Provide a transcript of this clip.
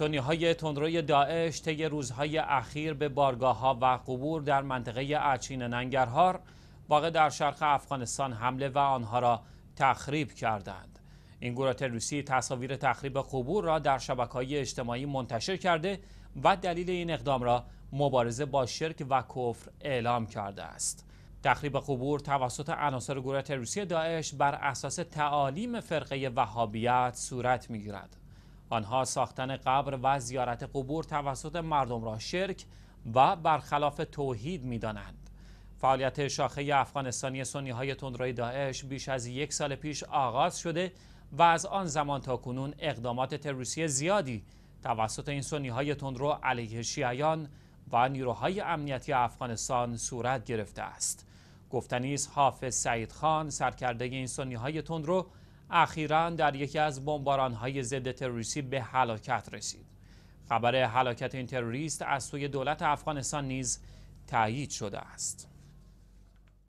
سنی های تندروی داعش طی روزهای اخیر به بارگاه ها و قبور در منطقه اچین ننگرهار واقع در شرق افغانستان حمله و آنها را تخریب کردند این گروه تروریستی تصاویر تخریب قبور را در شبکه های اجتماعی منتشر کرده و دلیل این اقدام را مبارزه با شرک و کفر اعلام کرده است تخریب قبور توسط عناصر گروه تروریستی داعش بر اساس تعالیم فرقه وهابیت صورت میگیرد آنها ساختن قبر و زیارت قبور توسط مردم را شرک و برخلاف توحید می دانند. فعالیت شاخه افغانستانی سنی های تندروی داعش بیش از یک سال پیش آغاز شده و از آن زمان تا کنون اقدامات تروریستی زیادی توسط این سنی های تندرو علیه شیعیان و نیروهای امنیتی افغانستان صورت گرفته است. گفتنیز حافظ سعید خان سرکرده این سنی های تندرو اخیرا در یکی از بمباران‌های ضد تروریستی به هلاکت رسید. خبر هلاکت این تروریست از سوی دولت افغانستان نیز تایید شده است.